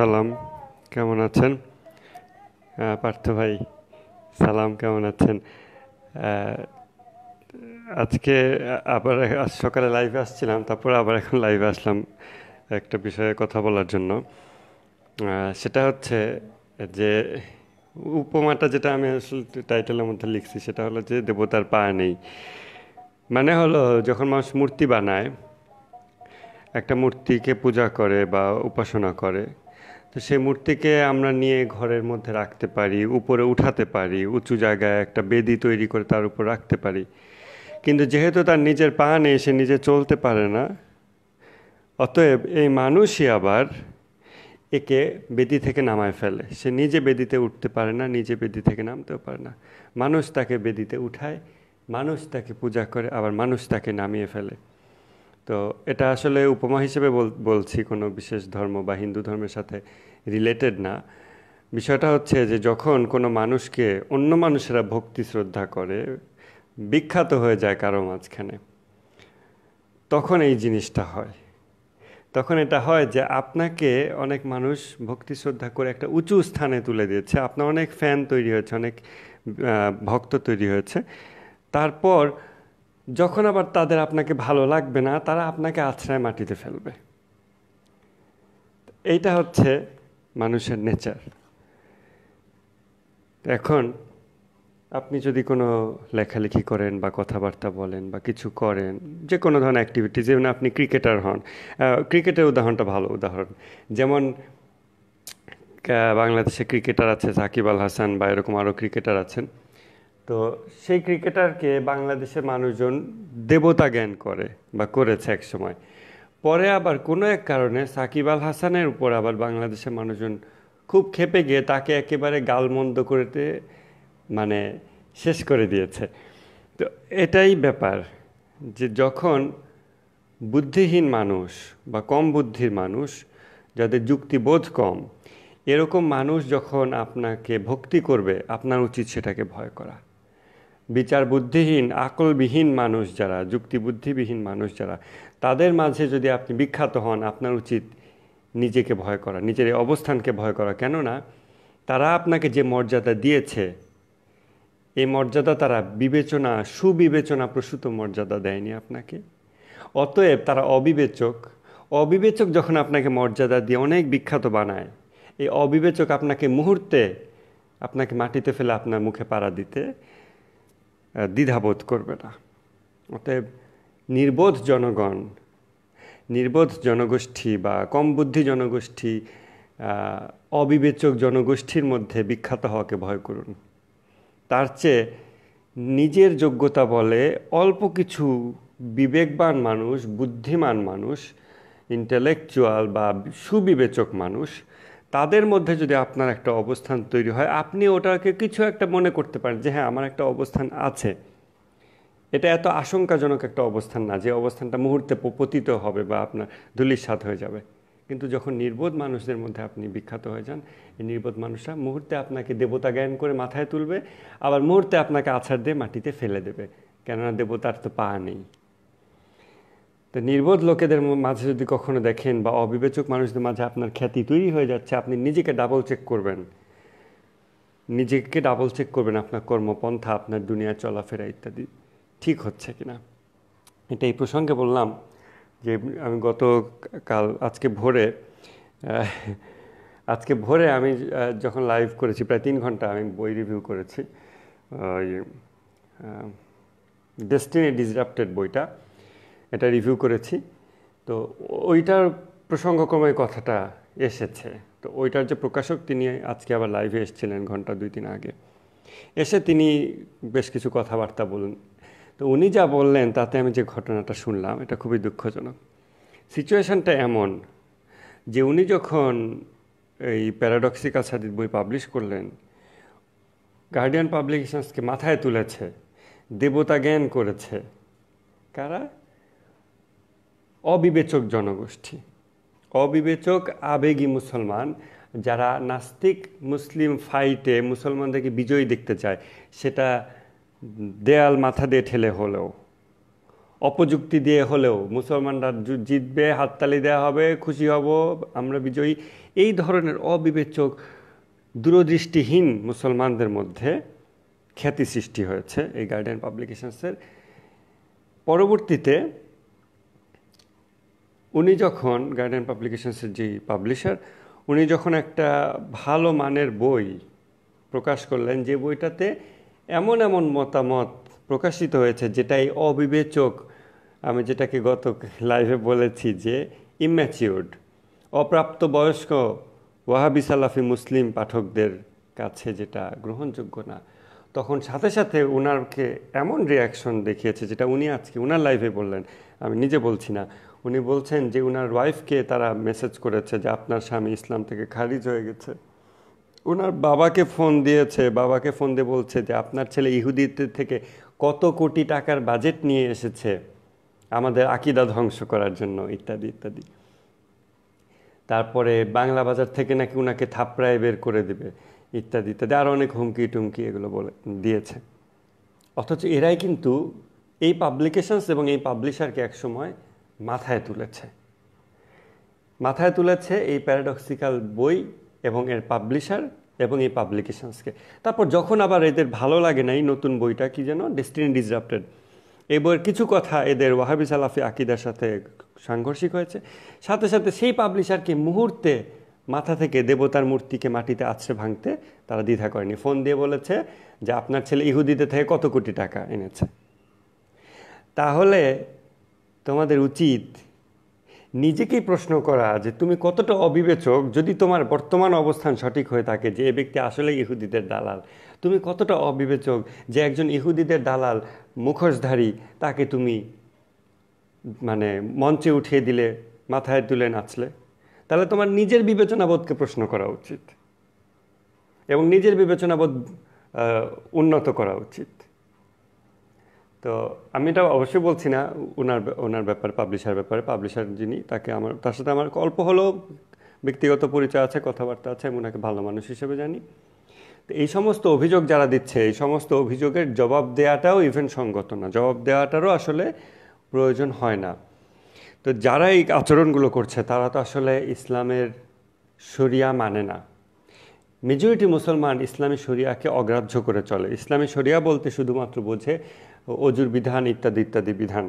সালাম কেমন আছেন পার্থ ভাই সালাম কেমন আছেন আজকে আবার আজ সকালে লাইভে আসছিলাম তারপরে আবার এখন লাইভে আসলাম একটা বিষয়ে কথা বলার জন্য সেটা হচ্ছে যে উপমাটা যেটা আমি আসলে টাইটেলের মধ্যে লিখছি সেটা হলো যে দেবতার পা নেই মানে হলো যখন মানুষ মূর্তি বানায় একটা মূর্তিকে পূজা করে বা উপাসনা করে তো সেই মূর্তিকে আমরা নিয়ে ঘরের মধ্যে রাখতে পারি উপরে উঠাতে পারি উঁচু জায়গায় একটা বেদি তৈরি করে তার উপর রাখতে পারি কিন্তু যেহেতু তার নিজের পা নেই সে নিজে চলতে পারে না অতএব এই মানুষই আবার একে বেদি থেকে নামায় ফেলে সে নিজে বেদিতে উঠতে পারে না নিজে বেদি থেকে নামতেও পারে না মানুষ তাকে বেদিতে উঠায় মানুষ তাকে পূজা করে আবার মানুষ তাকে নামিয়ে ফেলে তো এটা আসলে উপমা হিসেবে বলছি কোনো বিশেষ ধর্ম বা হিন্দু ধর্মের সাথে রিলেটেড না বিষয়টা হচ্ছে যে যখন কোনো মানুষকে অন্য মানুষেরা ভক্তি শ্রদ্ধা করে বিখ্যাত হয়ে যায় কারো মাঝখানে তখন এই জিনিসটা হয় তখন এটা হয় যে আপনাকে অনেক মানুষ ভক্তি শ্রদ্ধা করে একটা উঁচু স্থানে তুলে দিয়েছে আপনার অনেক ফ্যান তৈরি হয়েছে অনেক ভক্ত তৈরি হয়েছে তারপর যখন আবার তাদের আপনাকে ভালো লাগবে না তারা আপনাকে আছড়ায় মাটিতে ফেলবে এইটা হচ্ছে মানুষের নেচার এখন আপনি যদি কোনো লেখালেখি করেন বা কথাবার্তা বলেন বা কিছু করেন যে কোনো ধরনের অ্যাক্টিভিটি যেমন আপনি ক্রিকেটার হন ক্রিকেটের উদাহরণটা ভালো উদাহরণ যেমন বাংলাদেশে ক্রিকেটার আছে সাকিব আল হাসান বা এরকম আরও ক্রিকেটার আছেন তো সেই ক্রিকেটারকে বাংলাদেশের মানুষজন দেবতা জ্ঞান করে বা করেছে এক সময় পরে আবার কোনো এক কারণে সাকিব আল হাসানের উপর আবার বাংলাদেশের মানুষজন খুব খেপে গিয়ে তাকে একেবারে গালমন্দ করতে মানে শেষ করে দিয়েছে তো এটাই ব্যাপার যে যখন বুদ্ধিহীন মানুষ বা কম বুদ্ধির মানুষ যাদের যুক্তিবোধ কম এরকম মানুষ যখন আপনাকে ভক্তি করবে আপনার উচিত সেটাকে ভয় করা বিচার বুদ্ধিহীন আকলবিহীন মানুষ যারা যুক্তিবুদ্ধিবিহীন মানুষ যারা তাদের মাঝে যদি আপনি বিখ্যাত হন আপনার উচিত নিজেকে ভয় করা নিজের এই অবস্থানকে ভয় করা কেননা তারা আপনাকে যে মর্যাদা দিয়েছে এই মর্যাদা তারা বিবেচনা সুবিবেচনা প্রসূত মর্যাদা দেয়নি আপনাকে অতএব তারা অবিবেচক অবিবেচক যখন আপনাকে মর্যাদা দিয়ে অনেক বিখ্যাত বানায় এই অবিবেচক আপনাকে মুহূর্তে আপনাকে মাটিতে ফেলে আপনার মুখে পাড়া দিতে দ্বিধাবোধ করবে না অতএব নির্বোধ জনগণ নির্বোধ জনগোষ্ঠী বা কম বুদ্ধি জনগোষ্ঠী অবিবেচক জনগোষ্ঠীর মধ্যে বিখ্যাত হওয়াকে ভয় করুন তার চেয়ে নিজের যোগ্যতা বলে অল্প কিছু বিবেকবান মানুষ বুদ্ধিমান মানুষ ইন্টেলেকচুয়াল বা সুবিবেচক মানুষ তাদের মধ্যে যদি আপনার একটা অবস্থান তৈরি হয় আপনি ওটাকে কিছু একটা মনে করতে পারেন যে হ্যাঁ আমার একটা অবস্থান আছে এটা এত আশঙ্কাজনক একটা অবস্থান না যে অবস্থানটা মুহূর্তে পতিত হবে বা আপনার ধুলিস্বাদ হয়ে যাবে কিন্তু যখন নির্বোধ মানুষদের মধ্যে আপনি বিখ্যাত হয়ে যান এই নির্বোধ মানুষরা মুহূর্তে আপনাকে দেবতা জ্ঞান করে মাথায় তুলবে আবার মুহূর্তে আপনাকে আছাড় দিয়ে মাটিতে ফেলে দেবে কেননা দেবতার তো পা নেই তো নির্বোধ লোকেদের মাঝে যদি কখনো দেখেন বা অবিবেচক মানুষদের মাঝে আপনার খ্যাতি তৈরি হয়ে যাচ্ছে আপনি নিজেকে ডাবল চেক করবেন নিজেকে ডাবল চেক করবেন আপনার কর্মপন্থা আপনার দুনিয়া চলাফেরা ইত্যাদি ঠিক হচ্ছে কি না এটা এই প্রসঙ্গে বললাম যে আমি গত কাল আজকে ভোরে আজকে ভোরে আমি যখন লাইভ করেছি প্রায় তিন ঘন্টা আমি বই রিভিউ করেছি ডেস্টিনি ডিসরাপ্টেড বইটা এটা রিভিউ করেছি তো ওইটার প্রসঙ্গক্রমে কথাটা এসেছে তো ওইটার যে প্রকাশক তিনি আজকে আবার লাইভে এসেছিলেন ঘন্টা দুই তিন আগে এসে তিনি বেশ কিছু কথাবার্তা বলুন তো উনি যা বললেন তাতে আমি যে ঘটনাটা শুনলাম এটা খুবই দুঃখজনক সিচুয়েশানটা এমন যে উনি যখন এই প্যারাডক্সিক্যাল সাদিত বই পাবলিশ করলেন গার্ডিয়ান পাবলিকেশনসকে মাথায় তুলেছে দেবতা জ্ঞান করেছে কারা অবিবেচক জনগোষ্ঠী অবিবেচক আবেগী মুসলমান যারা নাস্তিক মুসলিম ফাইটে মুসলমানদেরকে বিজয়ী দেখতে চায় সেটা দেয়াল মাথা দিয়ে ঠেলে হলেও অপযুক্তি দিয়ে হলেও মুসলমানরা জিতবে হাততালি দেওয়া হবে খুশি হব আমরা বিজয়ী এই ধরনের অবিবেচক দূরদৃষ্টিহীন মুসলমানদের মধ্যে খ্যাতি সৃষ্টি হয়েছে এই গার্ডেন পাবলিকেশনসের পরবর্তীতে উনি যখন গার্ডেন পাবলিকেশনসের যে পাবলিশার উনি যখন একটা ভালো মানের বই প্রকাশ করলেন যে বইটাতে এমন এমন মতামত প্রকাশিত হয়েছে যেটাই অবিবেচক আমি যেটাকে গত লাইভে বলেছি যে ইম্যাচিউর্ড অপ্রাপ্ত বয়স্ক ওয়াহাবি সালাফি মুসলিম পাঠকদের কাছে যেটা গ্রহণযোগ্য না তখন সাথে সাথে ওনারকে এমন রিয়াকশন দেখিয়েছে যেটা উনি আজকে ওনার লাইভে বললেন আমি নিজে বলছি না উনি বলছেন যে উনার ওয়াইফকে তারা মেসেজ করেছে যে আপনার স্বামী ইসলাম থেকে খারিজ হয়ে গেছে ওনার বাবাকে ফোন দিয়েছে বাবাকে ফোন দিয়ে বলছে যে আপনার ছেলে ইহুদিদের থেকে কত কোটি টাকার বাজেট নিয়ে এসেছে আমাদের আকিদা ধ্বংস করার জন্য ইত্যাদি ইত্যাদি তারপরে বাংলা বাজার থেকে নাকি ওনাকে থাপড়ায় বের করে দেবে ইত্যাদি ইত্যাদি আরও অনেক হুমকি টুমকি এগুলো বলে দিয়েছে অথচ এরাই কিন্তু এই পাবলিকেশনস এবং এই পাবলিশারকে একসময় মাথায় তুলেছে মাথায় তুলেছে এই প্যারাডক্সিক্যাল বই এবং এর পাবলিশার এবং এই পাবলিকেশনসকে তারপর যখন আবার এদের ভালো লাগে না এই নতুন বইটা কি যেন ডেস্টিনি ডিজ্রাপ্টেড এই বইয়ের কিছু কথা এদের ওয়াহাবি সালাফি আকিদার সাথে সাংঘর্ষিক হয়েছে সাথে সাথে সেই পাবলিশারকে মুহূর্তে মাথা থেকে দেবতার মূর্তিকে মাটিতে আছড়ে ভাঙতে তারা দ্বিধা করেনি ফোন দিয়ে বলেছে যে আপনার ছেলে ইহুদিতে থেকে কত কোটি টাকা এনেছে তাহলে তোমাদের উচিত নিজেকেই প্রশ্ন করা যে তুমি কতটা অবিবেচক যদি তোমার বর্তমান অবস্থান সঠিক হয়ে থাকে যে এ ব্যক্তি আসলে ইহুদিদের দালাল তুমি কতটা অবিবেচক যে একজন ইহুদিদের দালাল মুখোশধারী তাকে তুমি মানে মঞ্চে উঠিয়ে দিলে মাথায় তুলে নাচলে তাহলে তোমার নিজের বিবেচনাবোধকে প্রশ্ন করা উচিত এবং নিজের বিবেচনাবোধ উন্নত করা উচিত তো আমি এটা অবশ্যই বলছি না ওনার ওনার ব্যাপারে পাবলিশার ব্যাপারে পাবলিশার যিনি তাকে আমার তার সাথে আমার অল্প হলেও ব্যক্তিগত পরিচয় আছে কথাবার্তা আছে আমি ওনাকে ভালো মানুষ হিসেবে জানি তো এই সমস্ত অভিযোগ যারা দিচ্ছে এই সমস্ত অভিযোগের জবাব দেওয়াটাও ইভেন সঙ্গত না জবাব দেওয়াটারও আসলে প্রয়োজন হয় না তো যারা এই আচরণগুলো করছে তারা তো আসলে ইসলামের শরিয়া মানে না মেজরিটি মুসলমান ইসলামী শরিয়াকে অগ্রাহ্য করে চলে ইসলামী শরিয়া বলতে শুধুমাত্র বোঝে অজুর বিধান ইত্যাদি ইত্যাদি বিধান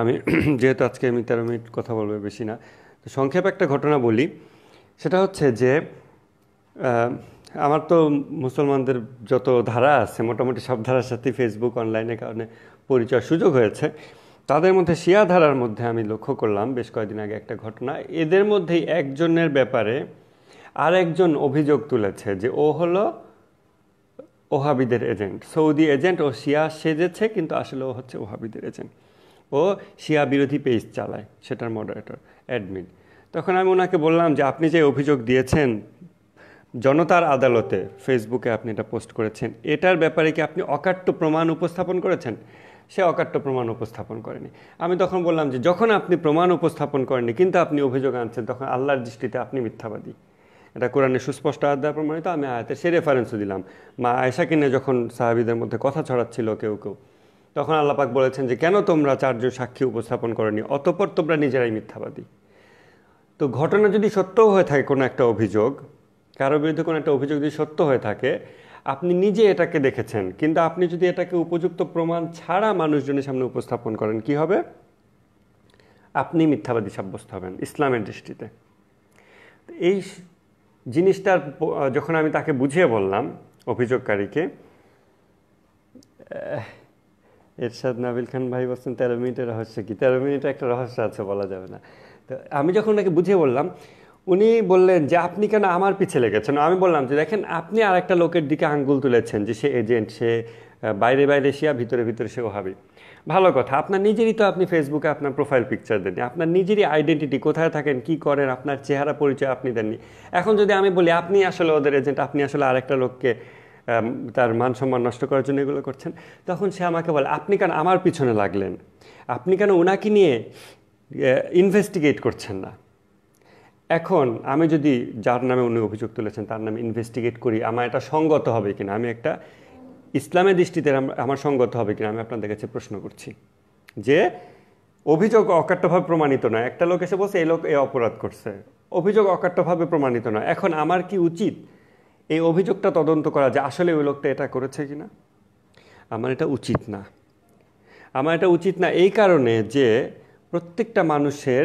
আমি যেহেতু আজকে আমি তেরো মিনিট কথা বলবো বেশি না তো সংক্ষেপ একটা ঘটনা বলি সেটা হচ্ছে যে আমার তো মুসলমানদের যত ধারা আছে মোটামুটি সব ধারার সাথে ফেসবুক অনলাইনের কারণে পরিচয় সুযোগ হয়েছে তাদের মধ্যে শিয়া ধারার মধ্যে আমি লক্ষ্য করলাম বেশ কয়েকদিন আগে একটা ঘটনা এদের মধ্যেই একজনের ব্যাপারে আর একজন অভিযোগ তুলেছে যে ও হলো ওহাবিদের এজেন্ট সৌদি এজেন্ট ও শিয়া সেজেছে কিন্তু আসলে ও হচ্ছে ওহাবিদের এজেন্ট ও শিয়া বিরোধী পেজ চালায় সেটার মডারেটর অ্যাডমিন তখন আমি ওনাকে বললাম যে আপনি যে অভিযোগ দিয়েছেন জনতার আদালতে ফেসবুকে আপনি এটা পোস্ট করেছেন এটার ব্যাপারে কি আপনি অকাট্য প্রমাণ উপস্থাপন করেছেন সে অকাট্য প্রমাণ উপস্থাপন করেনি আমি তখন বললাম যে যখন আপনি প্রমাণ উপস্থাপন করেনি কিন্তু আপনি অভিযোগ আনছেন তখন আল্লাহর দৃষ্টিতে আপনি মিথ্যাবাদী এটা কোরআনে সুস্পষ্ট আয়াত প্রমাণিত আমি আয়াতের সে রেফারেন্সও দিলাম মা আয়সাকে নিয়ে যখন সাহাবিদের মধ্যে কথা ছড়াচ্ছিল কেউ কেউ তখন আল্লাপাক বলেছেন যে কেন তোমরা চারজন সাক্ষী উপস্থাপন করনি অতপর তোমরা নিজেরাই মিথ্যাবাদী তো ঘটনা যদি সত্যও হয়ে থাকে কোনো একটা অভিযোগ কারো বিরুদ্ধে কোনো একটা অভিযোগ যদি সত্য হয়ে থাকে আপনি নিজে এটাকে দেখেছেন কিন্তু আপনি যদি এটাকে উপযুক্ত প্রমাণ ছাড়া মানুষজনের সামনে উপস্থাপন করেন কি হবে আপনি মিথ্যাবাদী সাব্যস্ত হবেন ইসলামের দৃষ্টিতে এই জিনিসটার যখন আমি তাকে বুঝিয়ে বললাম অভিযোগকারীকে এরশাদ নাবিল খান ভাই বলছেন তেরো মিনিটের রহস্য কি তেরো মিনিটের একটা রহস্য আছে বলা যাবে না তো আমি যখন ওনাকে বুঝিয়ে বললাম উনি বললেন যে আপনি কেন আমার পিছে লেগেছেন আমি বললাম যে দেখেন আপনি আর একটা লোকের দিকে আঙ্গুল তুলেছেন যে সে এজেন্ট সে বাইরে বাইরে শিয়া ভিতরে ভিতরে সে ওহাবি ভালো কথা আপনার নিজেরই তো আপনি ফেসবুকে আপনার প্রোফাইল পিকচার দেননি আপনার নিজেরই আইডেন্টিটি কোথায় থাকেন কি করেন আপনার চেহারা পরিচয় আপনি দেননি এখন যদি আমি বলি আপনি আসলে ওদের এজেন্ট আপনি আসলে আরেকটা লোককে তার মান সম্মান নষ্ট করার জন্য এগুলো করছেন তখন সে আমাকে বলে আপনি কেন আমার পিছনে লাগলেন আপনি কেন ওনাকে নিয়ে ইনভেস্টিগেট করছেন না এখন আমি যদি যার নামে উনি অভিযোগ তুলেছেন তার নামে ইনভেস্টিগেট করি আমার এটা সঙ্গত হবে কিনা আমি একটা ইসলামের দৃষ্টিতে আমার সঙ্গত হবে কিনা আমি আপনাদের কাছে প্রশ্ন করছি যে অভিযোগ অকাট্যভাবে প্রমাণিত নয় একটা লোক এসে বলছে এই লোক এ অপরাধ করছে অভিযোগ অকাট্যভাবে প্রমাণিত নয় এখন আমার কি উচিত এই অভিযোগটা তদন্ত করা যে আসলে ওই লোকটা এটা করেছে কি না আমার এটা উচিত না আমার এটা উচিত না এই কারণে যে প্রত্যেকটা মানুষের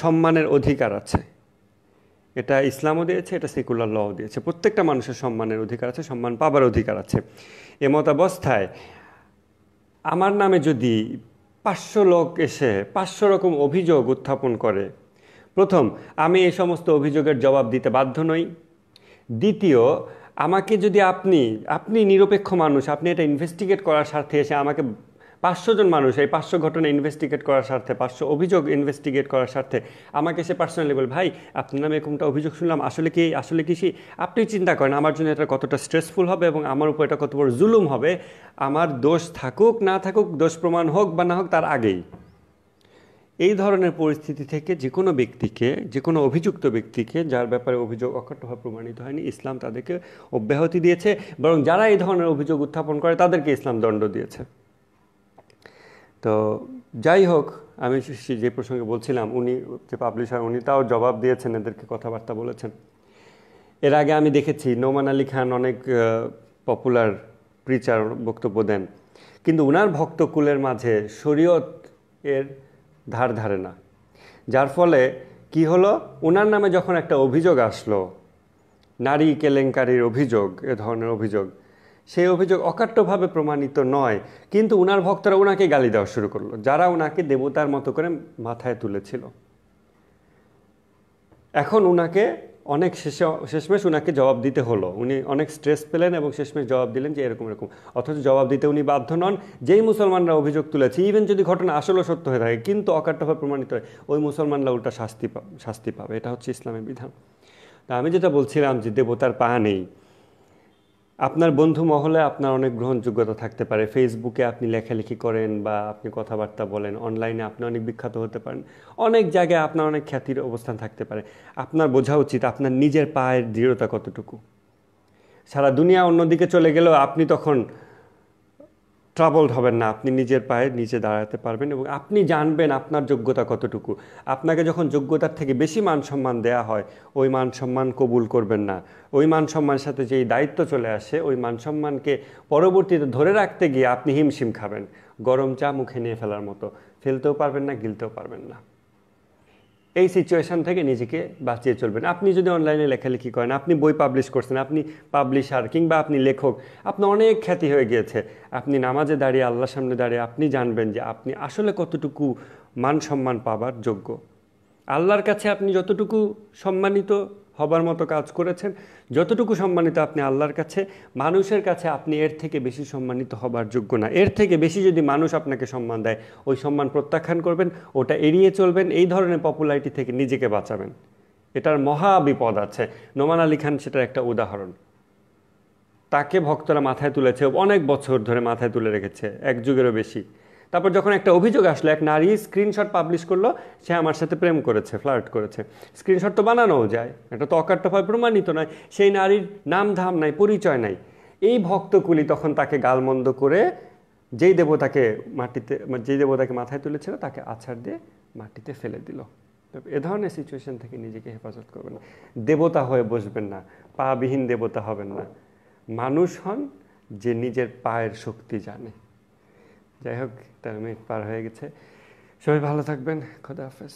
সম্মানের অধিকার আছে এটা ইসলামও দিয়েছে এটা সেকুলার লও দিয়েছে প্রত্যেকটা মানুষের সম্মানের অধিকার আছে সম্মান পাবার অধিকার আছে এমত অবস্থায় আমার নামে যদি পাঁচশো লোক এসে পাঁচশো রকম অভিযোগ উত্থাপন করে প্রথম আমি এই সমস্ত অভিযোগের জবাব দিতে বাধ্য নই দ্বিতীয় আমাকে যদি আপনি আপনি নিরপেক্ষ মানুষ আপনি এটা ইনভেস্টিগেট করার স্বার্থে এসে আমাকে পাঁচশো জন মানুষ এই পাঁচশো ঘটনা ইনভেস্টিগেট করার স্বার্থে পাঁচশো অভিযোগ ইনভেস্টিগেট করার স্বার্থে আমাকে সে পার্সোনালি বল ভাই আপনার নামে এরকমটা অভিযোগ শুনলাম আসলে কি আসলে কি আপনি চিন্তা করেন আমার জন্য এটা কতটা স্ট্রেসফুল হবে এবং আমার উপর এটা কত বড় জুলুম হবে আমার দোষ থাকুক না থাকুক দোষ প্রমাণ হোক বা না হোক তার আগেই এই ধরনের পরিস্থিতি থেকে যে কোনো ব্যক্তিকে যে কোনো অভিযুক্ত ব্যক্তিকে যার ব্যাপারে অভিযোগ অকট্টভাবে প্রমাণিত হয়নি ইসলাম তাদেরকে অব্যাহতি দিয়েছে বরং যারা এই ধরনের অভিযোগ উত্থাপন করে তাদেরকে ইসলাম দণ্ড দিয়েছে তো যাই হোক আমি যে প্রসঙ্গে বলছিলাম উনি যে পাবলিশার উনি তাও জবাব দিয়েছেন এদেরকে কথাবার্তা বলেছেন এর আগে আমি দেখেছি নোমান আলী খান অনেক পপুলার প্রিচার বক্তব্য দেন কিন্তু উনার ভক্তকুলের মাঝে শরীয়ত এর ধার ধারে না যার ফলে কি হলো ওনার নামে যখন একটা অভিযোগ আসলো নারী কেলেঙ্কারির অভিযোগ এ ধরনের অভিযোগ সেই অভিযোগ অকাট্যভাবে প্রমাণিত নয় কিন্তু উনার ভক্তরা ওনাকে গালি দেওয়া শুরু করলো যারা ওনাকে দেবতার মতো করে মাথায় তুলেছিল এখন ওনাকে অনেক শেষে শেষমেশ ওনাকে জবাব দিতে হলো উনি অনেক স্ট্রেস পেলেন এবং শেষমেশ জবাব দিলেন যে এরকম এরকম অথচ জবাব দিতে উনি বাধ্য নন যেই মুসলমানরা অভিযোগ তুলেছে ইভেন যদি ঘটনা আসলে সত্য হয়ে থাকে কিন্তু অকাট্যভাবে প্রমাণিত হয় ওই মুসলমানরা উল্টা শাস্তি শাস্তি পাবে এটা হচ্ছে ইসলামের বিধান তা আমি যেটা বলছিলাম যে দেবতার পা নেই আপনার বন্ধু মহলে আপনার অনেক গ্রহণযোগ্যতা থাকতে পারে ফেসবুকে আপনি লেখালেখি করেন বা আপনি কথাবার্তা বলেন অনলাইনে আপনি অনেক বিখ্যাত হতে পারেন অনেক জায়গায় আপনার অনেক খ্যাতির অবস্থান থাকতে পারে আপনার বোঝা উচিত আপনার নিজের পায়ের দৃঢ়তা কতটুকু সারা দুনিয়া অন্যদিকে চলে গেলেও আপনি তখন ট্রাবলড হবেন না আপনি নিজের পায়ে নিচে দাঁড়াতে পারবেন এবং আপনি জানবেন আপনার যোগ্যতা কতটুকু আপনাকে যখন যোগ্যতার থেকে বেশি মান সম্মান দেওয়া হয় ওই মান সম্মান কবুল করবেন না ওই মান সম্মানের সাথে যেই দায়িত্ব চলে আসে ওই মান সম্মানকে পরবর্তীতে ধরে রাখতে গিয়ে আপনি হিমশিম খাবেন গরম চা মুখে নিয়ে ফেলার মতো ফেলতেও পারবেন না গিলতেও পারবেন না এই সিচুয়েশান থেকে নিজেকে বাঁচিয়ে চলবেন আপনি যদি অনলাইনে লেখালেখি করেন আপনি বই পাবলিশ করছেন আপনি পাবলিশার কিংবা আপনি লেখক আপনি অনেক খ্যাতি হয়ে গিয়েছে আপনি নামাজে দাঁড়িয়ে আল্লাহর সামনে দাঁড়িয়ে আপনি জানবেন যে আপনি আসলে কতটুকু মান সম্মান পাবার যোগ্য আল্লাহর কাছে আপনি যতটুকু সম্মানিত হবার মতো কাজ করেছেন যতটুকু সম্মানিত আপনি আল্লাহর কাছে মানুষের কাছে আপনি এর থেকে বেশি সম্মানিত হবার যোগ্য না এর থেকে বেশি যদি মানুষ আপনাকে সম্মান দেয় ওই সম্মান প্রত্যাখ্যান করবেন ওটা এড়িয়ে চলবেন এই ধরনের পপুলারিটি থেকে নিজেকে বাঁচাবেন এটার মহা বিপদ আছে নোমান আলী খান সেটার একটা উদাহরণ তাকে ভক্তরা মাথায় তুলেছে অনেক বছর ধরে মাথায় তুলে রেখেছে এক যুগেরও বেশি তারপর যখন একটা অভিযোগ আসলো এক নারী স্ক্রিনশট পাবলিশ করলো সে আমার সাথে প্রেম করেছে ফ্লার্ট করেছে স্ক্রিনশট তো বানানোও যায় এটা তো অকাট্যভাবে প্রমাণিত নয় সেই নারীর নাম ধাম নাই পরিচয় নাই এই ভক্তকুলি তখন তাকে গালমন্দ করে যেই দেবতাকে মাটিতে যেই দেবতাকে মাথায় তুলেছিল তাকে আছাড় দিয়ে মাটিতে ফেলে দিল এ ধরনের সিচুয়েশন থেকে নিজেকে হেফাজত করবেন দেবতা হয়ে বসবেন না পাবিহীন দেবতা হবেন না মানুষ হন যে নিজের পায়ের শক্তি জানে যাই হোক তার মিনিট পার হয়ে গেছে সবাই ভালো থাকবেন খোদা হাফেজ